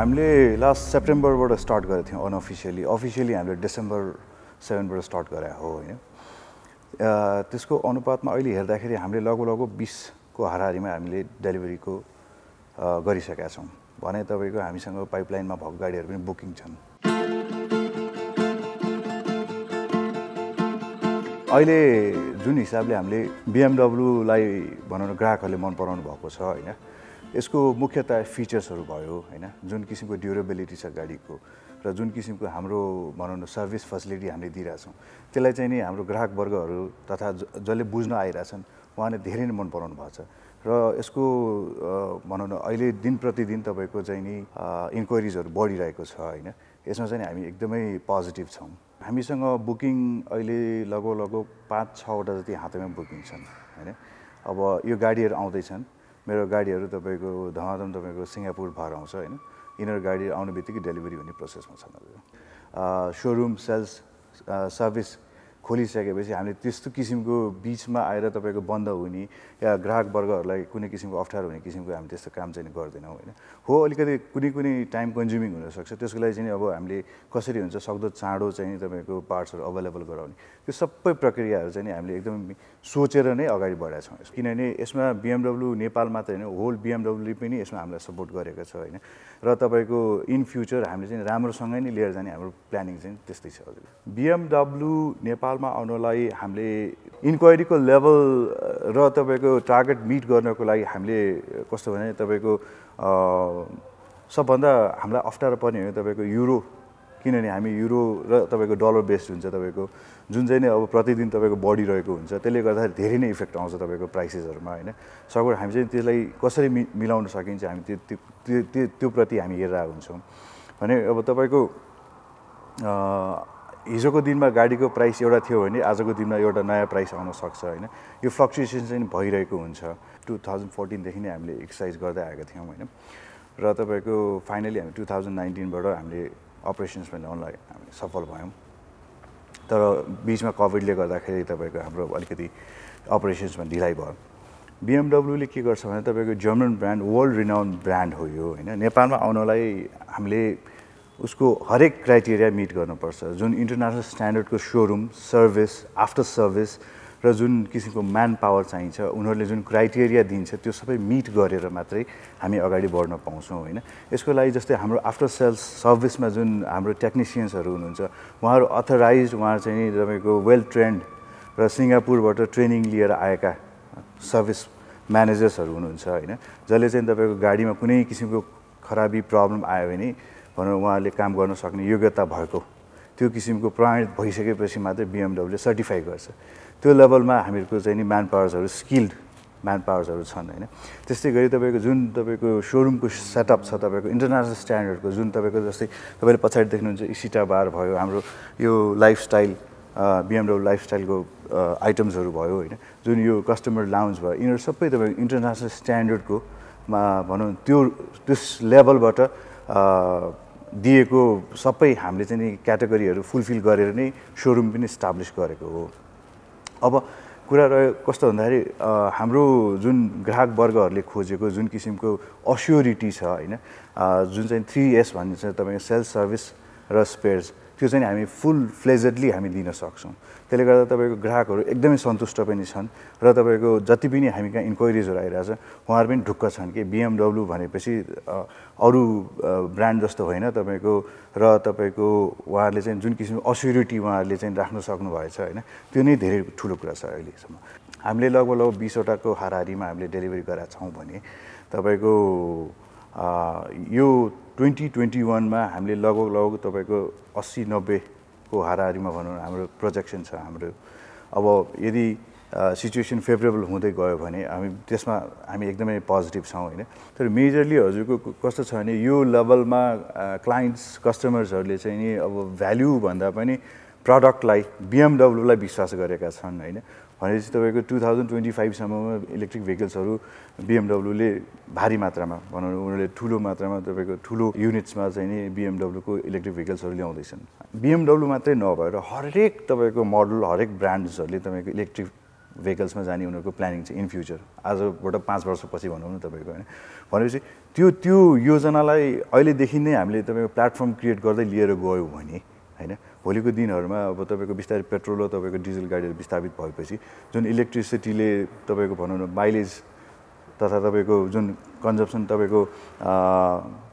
हामीले last सेप्टेम्बरबाट start गरेको थियौँ अनअफिसियली अफिसियली हामीले डिसेम्बर सेभेनबाट स्टार्ट गरे हो होइन त्यसको अनुपातमा अहिले हेर्दाखेरि हामीले लगभग लगभग बिसको हारिमा हामीले डेलिभरीको गरिसकेका छौँ भने तपाईँको हामीसँग पाइपलाइनमा भएको गाडीहरू पनि बुकिङ छन् अहिले जुन हिसाबले हामीले बिएमडब्लुलाई भनौँ न ग्राहकहरूले मन पराउनु भएको छ होइन यसको मुख्यतया फिचर्सहरू भयो होइन जुन किसिमको ड्युरेबिलिटी छ गाडीको र जुन किसिमको हाम्रो भनौँ न सर्भिस फेसिलिटी हामीले दिइरहेछौँ त्यसलाई चाहिँ नि हाम्रो ग्राहक ग्राहकवर्गहरू तथा जसले बुझ्न आइरहेछन् उहाँले धेरै नै मन पराउनु भएको छ र यसको भनौँ न अहिले दिन प्रतिदिन तपाईँको चाहिँ नि इन्क्वाइरिजहरू बढिरहेको छ होइन यसमा चाहिँ हामी एकदमै पोजिटिभ छौँ हामीसँग बुकिङ अहिले लगभग लगभग पाँच छवटा जति हातमै बुकिङ छन् होइन अब यो गाडीहरू आउँदैछन् मेरो गाडीहरू तपाईँको धमाधम तपाईँको सिङ्गापुर भएर आउँछ होइन यिनीहरू गाडी आउने बित्तिकै डेलिभरी हुने प्रोसेसमा छ सोरुम सेल्स सर्भिस खोलिसकेपछि हामीले त्यस्तो किसिमको बिचमा आएर तपाईँको बन्द हुने या ग्राहक वर्गहरूलाई कुनै किसिमको अप्ठ्यारो हुने किसिमको हामी त्यस्तो काम चाहिँ गर्दैनौँ होइन हो अलिकति कुनै कुनै टाइम कन्ज्युमिङ हुनसक्छ त्यसको लागि चाहिँ अब हामीले कसरी हुन्छ सक्दो चाँडो चाहिँ तपाईँको पार्ट्सहरू अभाइलेबल गराउने त्यो सबै प्रक्रियाहरू चाहिँ हामीले एकदम सोचेर नै अगाडि बढाएको छौँ किनभने यसमा बिएमडब्लु नेपाल मात्र होइन होल बिएमडब्लुले पनि यसमा हामीलाई सपोर्ट गरेको छ होइन र तपाईँको इन फ्युचर हामीले चाहिँ राम्रोसँगै नै लिएर जाने हाम्रो प्लानिङ चाहिँ त्यस्तै छ हजुर बिएमडब्लु नेपाल नेपालमा आउनलाई हामीले इन्क्वायरीको लेभल र तपाईँको टार्गेट मिट गर्नको लागि हामीले कस्तो भने तपाईँको सबभन्दा हामीलाई अप्ठ्यारो पर्ने हो तपाईँको युरो किनभने हामी युरो र तपाईँको डलर बेस्ड हुन्छ तपाईँको जुन चाहिँ नै अब प्रतिदिन तपाईँको बढिरहेको हुन्छ त्यसले गर्दाखेरि धेरै नै इफेक्ट आउँछ तपाईँको प्राइसेसहरूमा होइन सगुण हामी चाहिँ त्यसलाई कसरी मि मिलाउन सकिन्छ हामी त्यो त्यो त्यो त्योप्रति हामी हेरेर हुन्छौँ भने अब तपाईँको हिजोको दिनमा गाडीको प्राइस एउटा थियो भने आजको दिनमा एउटा नयाँ प्राइस आउन सक्छ होइन यो फ्लक्चुएसन चाहिँ भइरहेको हुन्छ टु थाउजन्ड फोर्टिनदेखि नै हामीले एक्सर्साइज गर्दै आएका थियौँ होइन र तपाईँको फाइनली हामी टु थाउजन्ड नाइन्टिनबाट हामीले अपरेसन्समा ल्याउनलाई हामी सफल भयौँ तर बिचमा कोभिडले गर्दाखेरि तपाईँको हाम्रो अलिकति अपरेसन्समा ढिलाइ भयो बिएमडब्ल्युले के गर्छ भने तपाईँको German brand world renowned brand हो यो होइन नेपालमा आउनलाई हामीले उसको हरेक क्राइटेरिया मिट गर्नुपर्छ जुन इन्टरनेसनल स्ट्यान्डर्डको सोरुम सर्भिस आफ्टर सर्भिस र जुन किसिमको म्यान पावर चाहिन्छ उनीहरूले जुन क्राइटेरिया दिन्छ त्यो सबै मिट गरेर मात्रै हामी अगाडि बढ्न पाउँछौँ होइन यसको लागि जस्तै हाम्रो आफ्टर सेल्स सर्भिसमा जुन हाम्रो टेक्निसियन्सहरू हुनुहुन्छ उहाँहरू अथराइज उहाँहरू चाहिँ तपाईँको वेल ट्रेन्ड र सिङ्गापुरबाट ट्रेनिङ लिएर आएका सर्भिस म्यानेजर्सहरू हुनुहुन्छ होइन जसले चाहिँ तपाईँको गाडीमा कुनै किसिमको खराबी प्रब्लम आयो भने भनेर उहाँले काम गर्न सक्ने योग्यता भएको त्यो किसिमको प्रमाणित भइसकेपछि मात्रै बिएमडब्ल्युले सर्टिफाई गर्छ त्यो लेभलमा हामीहरूको चाहिँ नि म्यान पावर्सहरू स्किल्ड म्यान पावर्सहरू छन् होइन त्यस्तै गरी तपाईँको जुन तपाईँको सोरुमको सेटअप छ तपाईँको इन्टरनेसनल स्ट्यान्डर्डको जुन तपाईँको जस्तै तपाईँले पछाडि देख्नुहुन्छ इसिटा बार भयो हाम्रो यो लाइफस्टाइल बिएमडब्लु लाइफस्टाइलको आइटम्सहरू भयो होइन जुन यो कस्टमर लाउन्स भयो यिनीहरू सबै तपाईँको इन्टरनेसनल स्ट्यान्डर्डको मा भनौँ त्यो त्यस लेभलबाट दिएको सबै हामीले चाहिँ नि क्याटेगोरीहरू फुलफिल गरेर नै सोरुम पनि इस्टाब्लिस गरेको हो अब कुरा रह्यो कस्तो भन्दाखेरि हाम्रो जुन ग्राहक वर्गहरूले खोजेको जुन किसिमको अस्योरिटी छ होइन जुन चाहिँ थ्री एस भनिन्छ तपाईँको सेल्फ सर्भिस र स्पेयर्स त्यो चाहिँ हामी फुल फ्लेजेडली हामी दिन सक्छौँ त्यसले गर्दा तपाईँको ग्राहकहरू एकदमै सन्तुष्ट पनि छन् र तपाईँको जति पनि हामी कहाँ इन्क्वाइरिजहरू आइरहेछ उहाँहरू पनि ढुक्क छन् कि बिएमडब्लु भनेपछि अरू ब्रान्ड जस्तो होइन तपाईँको र तपाईँको उहाँहरूले चाहिँ जुन किसिमको अस्युरिटी उहाँहरूले चाहिँ सक्नु सक्नुभएछ होइन त्यो नै धेरै ठुलो कुरा छ अहिलेसम्म हामीले लगभग लगभग बिसवटाको हाराहारीमा हामीले डेलिभरी गराएको छौँ भने तपाईँको यो ट्वेन्टी ट्वेन्टी वानमा हामीले लगभग लगभग तपाईँको अस्सी नब्बेको हाराहारीमा भनौँ हाम्रो प्रोजेक्सन छ हाम्रो अब यदि सिचुएसन फेभरेबल हुँदै गयो भने हामी त्यसमा हामी एकदमै पोजिटिभ छौँ होइन तर मेजरली हजुरको कस्तो छ भने यो लेभलमा क्लाइन्ट्स कस्टमर्सहरूले चाहिँ नि अब भ्याल्युभन्दा पनि प्रडक्टलाई बिएमडब्लुलाई विश्वास गरेका छन् होइन भनेपछि तपाईँको टु थाउजन्ड ट्वेन्टी फाइभसम्ममा इलेक्ट्रिक भेहिकल्सहरू बिएमडब्ल्यूले भारी मात्रामा भनौँ उनीहरूले ठुलो मात्रामा तपाईँको ठुलो युनिट्समा चाहिँ नि बिएमडब्ल्यूको इलेक्ट्रिक भेहिकल्सहरू ल्याउँदैछन् बिएमडब्ल्यू मात्रै नभएर हरेक तपाईँको मोडल हरेक ब्रान्ड्सहरूले तपाईँको इलेक्ट्रिक भेहिकल्समा जाने उनीहरूको प्लानिङ छ इन फ्युचर आजबाट पाँच वर्षपछि भनौँ न तपाईँको होइन भनेपछि त्यो त्यो योजनालाई अहिलेदेखि नै हामीले तपाईँको प्लेटफर्म क्रिएट गर्दै लिएर गयौँ भने होइन भोलिको दिनहरूमा अब तपाईँको बिस्तारै पेट्रोल र तपाईँको डिजल गाडीहरू विस्थापित भएपछि जुन इलेक्ट्रिसिटीले तपाईँको भनौँ न माइलेज तथा तपाईँको जुन कन्जम्सन तपाईँको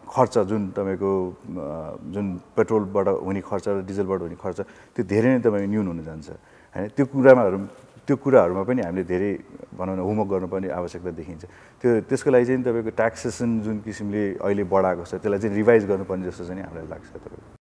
खर्च जुन तपाईँको जुन पेट्रोलबाट हुने खर्च र डिजलबाट हुने खर्च त्यो धेरै नै तपाईँको न्यून हुन जान्छ होइन त्यो कुरामाहरू त्यो कुराहरूमा पनि हामीले धेरै भनौँ न होमवर्क गर्नुपर्ने आवश्यकता देखिन्छ त्यो त्यसको लागि चाहिँ तपाईँको ट्याक्सेसन जुन किसिमले अहिले बढाएको छ त्यसलाई चाहिँ रिभाइज गर्नुपर्ने जस्तो चाहिँ हामीलाई लाग्छ तपाईँको